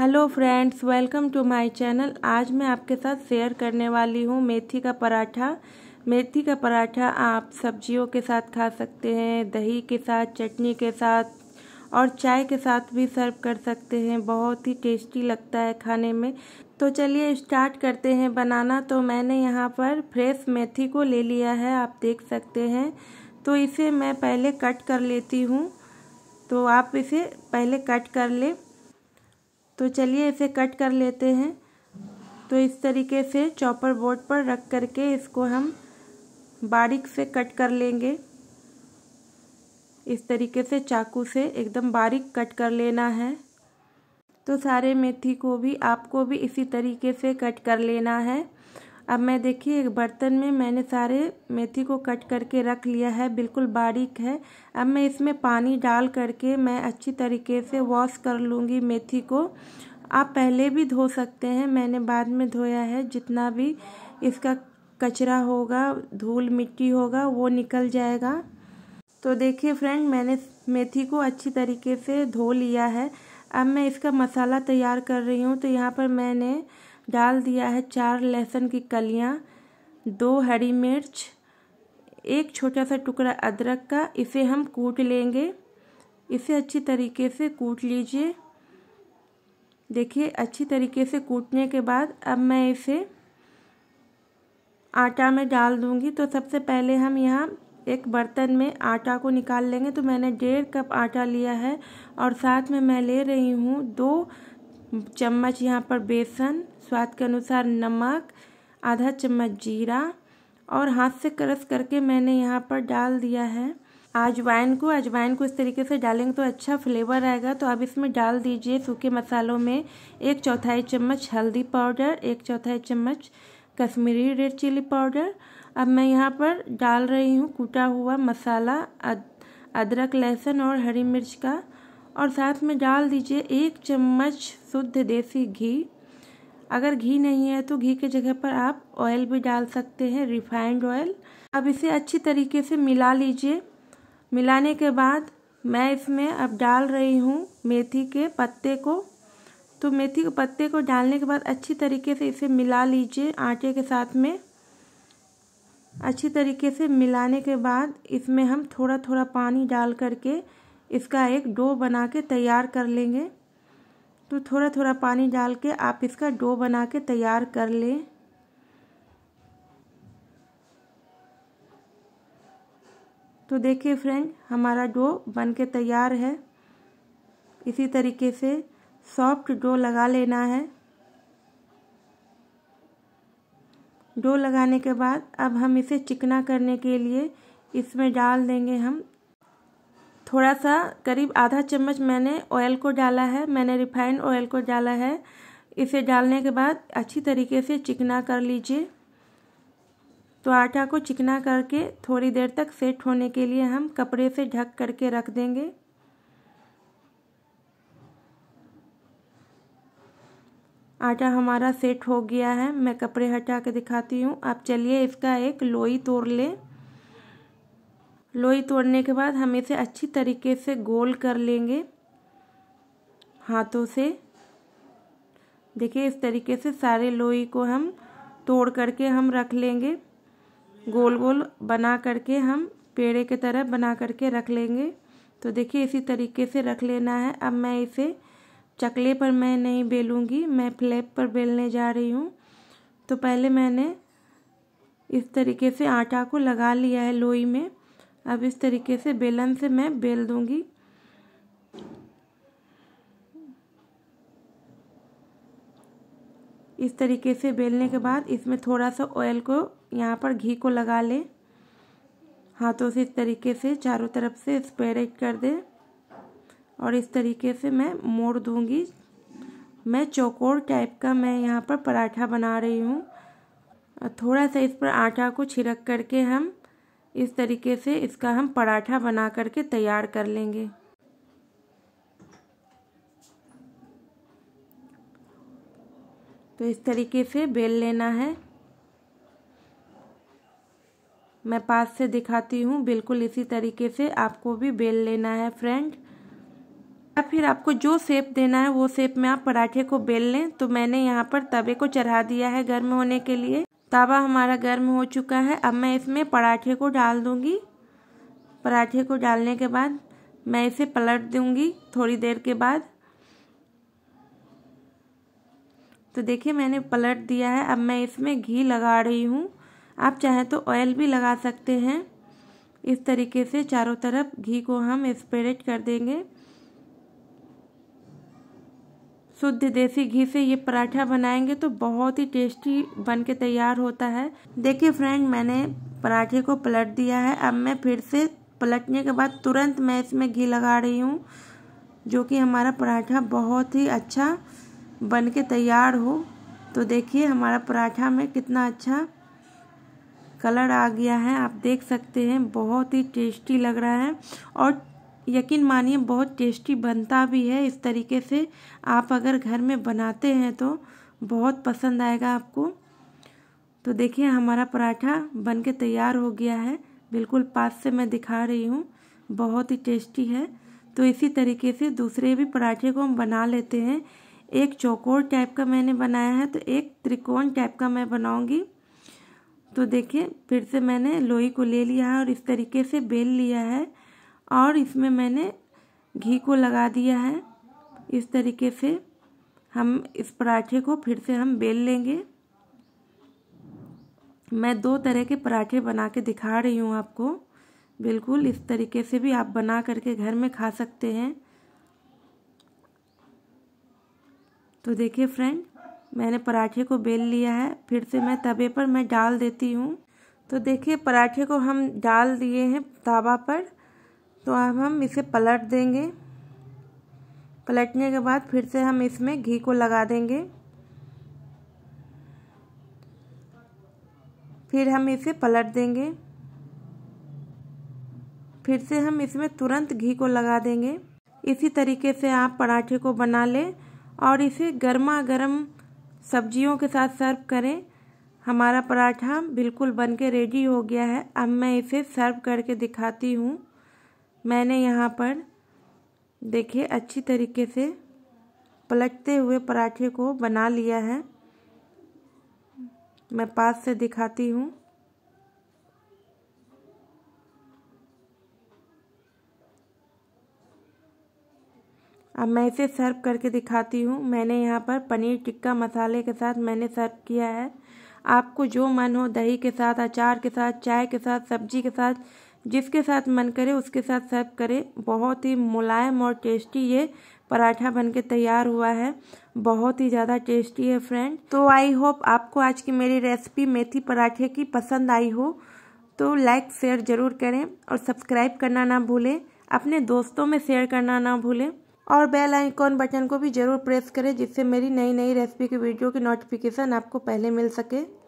hello friends welcome to my channel आज मैं आपके साथ शेयर करने वाली हूँ मेथी का पराठा मेथी का पराठा आप सब्जियों के साथ खा सकते हैं दही के साथ चटनी के साथ और चाय के साथ भी सर्व कर सकते हैं बहुत ही टेस्टी लगता है खाने में तो चलिए स्टार्ट करते हैं बनाना तो मैंने यहाँ पर फ्रेश मेथी को ले लिया है आप देख सकते हैं तो इसे मैं पहले कट कर लेती हूँ तो आप इसे पहले कट कर लें तो चलिए इसे कट कर लेते हैं तो इस तरीके से चॉपर बोर्ड पर रख करके इसको हम बारीक से कट कर लेंगे इस तरीके से चाकू से एकदम बारीक कट कर लेना है तो सारे मेथी को भी आपको भी इसी तरीके से कट कर लेना है अब मैं देखिए एक बर्तन में मैंने सारे मेथी को कट करके रख लिया है बिल्कुल बारीक है अब मैं इसमें पानी डाल करके मैं अच्छी तरीके से वॉश कर लूँगी मेथी को आप पहले भी धो सकते हैं मैंने बाद में धोया है जितना भी इसका कचरा होगा धूल मिट्टी होगा वो निकल जाएगा तो देखिए फ्रेंड मैंने मेथी को अच्छी तरीके से धो लिया है अब मैं इसका मसाला तैयार कर रही हूँ तो यहाँ पर मैंने डाल दिया है चार लहसुन की कलियाँ दो हरी मिर्च एक छोटा सा टुकड़ा अदरक का इसे हम कूट लेंगे इसे अच्छी तरीके से कूट लीजिए देखिए अच्छी तरीके से कूटने के बाद अब मैं इसे आटा में डाल दूंगी तो सबसे पहले हम यहाँ एक बर्तन में आटा को निकाल लेंगे तो मैंने डेढ़ कप आटा लिया है और साथ में मैं ले रही हूँ दो चम्मच यहाँ पर बेसन स्वाद के अनुसार नमक आधा चम्मच जीरा और हाथ से क्रश करके मैंने यहाँ पर डाल दिया है अजवाइन को अजवाइन को इस तरीके से डालेंगे तो अच्छा फ्लेवर आएगा तो आप इसमें डाल दीजिए सूखे मसालों में एक चौथाई चम्मच हल्दी पाउडर एक चौथाई चम्मच कश्मीरी रेड चिली पाउडर अब मैं यहाँ पर डाल रही हूँ कूटा हुआ मसाला अदरक लहसुन और हरी मिर्च का और साथ में डाल दीजिए एक चम्मच शुद्ध देसी घी अगर घी नहीं है तो घी के जगह पर आप ऑयल भी डाल सकते हैं रिफाइंड ऑयल अब इसे अच्छी तरीके से मिला लीजिए मिलाने के बाद मैं इसमें अब डाल रही हूँ मेथी के पत्ते को तो मेथी के पत्ते को डालने के बाद अच्छी तरीके से इसे मिला लीजिए आटे के साथ में अच्छी तरीके से मिलाने के बाद इसमें हम थोड़ा थोड़ा पानी डाल करके इसका एक डो बना के तैयार कर लेंगे तो थोड़ा थोड़ा पानी डाल के आप इसका डो बना के तैयार कर लें तो देखिए फ्रेंड हमारा डो बन के तैयार है इसी तरीके से सॉफ्ट डो लगा लेना है डो लगाने के बाद अब हम इसे चिकना करने के लिए इसमें डाल देंगे हम थोड़ा सा करीब आधा चम्मच मैंने ऑयल को डाला है मैंने रिफाइंड ऑयल को डाला है इसे डालने के बाद अच्छी तरीके से चिकना कर लीजिए तो आटा को चिकना करके थोड़ी देर तक सेट होने के लिए हम कपड़े से ढक करके रख देंगे आटा हमारा सेट हो गया है मैं कपड़े हटा के दिखाती हूँ आप चलिए इसका एक लोई तोड़ लें लोई तोड़ने के बाद हम इसे अच्छी तरीके से गोल कर लेंगे हाथों से देखिए इस तरीके से सारे लोई को हम तोड़ करके हम रख लेंगे गोल गोल बना करके हम पेड़े के तरह बना करके रख लेंगे तो देखिए इसी तरीके से रख लेना है अब मैं इसे चकले पर मैं नहीं बेलूँगी मैं फ्लैप पर बेलने जा रही हूँ तो पहले मैंने इस तरीके से आटा को लगा लिया है लोई में अब इस तरीके से बेलन से मैं बेल दूंगी इस तरीके से बेलने के बाद इसमें थोड़ा सा ऑयल को यहाँ पर घी को लगा ले हाथों से इस तरीके से चारों तरफ से स्प्रेड कर दे और इस तरीके से मैं मोड़ दूंगी मैं चौकोर टाइप का मैं यहाँ पर पराठा बना रही हूँ थोड़ा सा इस पर आटा को छिड़क करके हम इस तरीके से इसका हम पराठा बना करके तैयार कर लेंगे तो इस तरीके से बेल लेना है मैं पास से दिखाती हूँ बिल्कुल इसी तरीके से आपको भी बेल लेना है फ्रेंड या फिर आपको जो सेप देना है वो सेप में आप पराठे को बेल लें तो मैंने यहाँ पर तवे को चढ़ा दिया है गर्म होने के लिए तवा हमारा गर्म हो चुका है अब मैं इसमें पराठे को डाल दूंगी पराठे को डालने के बाद मैं इसे पलट दूंगी थोड़ी देर के बाद तो देखिए मैंने पलट दिया है अब मैं इसमें घी लगा रही हूँ आप चाहे तो ऑयल भी लगा सकते हैं इस तरीके से चारों तरफ घी को हम स्प्रेड कर देंगे शुद्ध देसी घी से ये पराठा बनाएंगे तो बहुत ही टेस्टी बन के तैयार होता है देखिए फ्रेंड मैंने पराठे को पलट दिया है अब मैं फिर से पलटने के बाद तुरंत मैं इसमें घी लगा रही हूँ जो कि हमारा पराठा बहुत ही अच्छा बन के तैयार हो तो देखिए हमारा पराठा में कितना अच्छा कलर आ गया है आप देख सकते हैं बहुत ही टेस्टी लग रहा है और यकीन मानिए बहुत टेस्टी बनता भी है इस तरीके से आप अगर घर में बनाते हैं तो बहुत पसंद आएगा आपको तो देखिए हमारा पराठा बन के तैयार हो गया है बिल्कुल पास से मैं दिखा रही हूँ बहुत ही टेस्टी है तो इसी तरीके से दूसरे भी पराठे को हम बना लेते हैं एक चौकोर टाइप का मैंने बनाया है तो एक त्रिकोण टाइप का मैं बनाऊँगी तो देखिए फिर से मैंने लोई को ले लिया है और इस तरीके से बेल लिया है और इसमें मैंने घी को लगा दिया है इस तरीके से हम इस पराठे को फिर से हम बेल लेंगे मैं दो तरह के पराठे बना के दिखा रही हूँ आपको बिल्कुल इस तरीके से भी आप बना करके घर में खा सकते हैं तो देखिए फ्रेंड मैंने पराठे को बेल लिया है फिर से मैं तवे पर मैं डाल देती हूँ तो देखिए पराठे को हम डाल दिए हैं तावा पर तो अब हम इसे पलट देंगे पलटने के बाद फिर से हम इसमें घी को लगा देंगे फिर हम इसे पलट देंगे फिर से हम इसमें तुरंत घी को लगा देंगे इसी तरीके से आप पराठे को बना लें और इसे गर्मा गर्म सब्जियों के साथ सर्व करें हमारा पराठा बिल्कुल बन के रेडी हो गया है अब मैं इसे सर्व करके दिखाती हूँ मैंने यहाँ पर देखिए अच्छी तरीके से पलटते हुए पराठे को बना लिया है मैं पास से दिखाती हूँ अब मैं इसे सर्व करके दिखाती हूँ मैंने यहाँ पर पनीर टिक्का मसाले के साथ मैंने सर्व किया है आपको जो मन हो दही के साथ अचार के साथ चाय के साथ सब्जी के साथ जिसके साथ मन करे उसके साथ सर्व करें बहुत ही मुलायम और टेस्टी ये पराठा बनके तैयार हुआ है बहुत ही ज़्यादा टेस्टी है फ्रेंड तो आई होप आपको आज की मेरी रेसिपी मेथी पराठे की पसंद आई हो तो लाइक शेयर ज़रूर करें और सब्सक्राइब करना ना भूलें अपने दोस्तों में शेयर करना ना भूलें और बेल आइकॉन बटन को भी ज़रूर प्रेस करें जिससे मेरी नई नई रेसिपी की वीडियो की नोटिफिकेशन आपको पहले मिल सके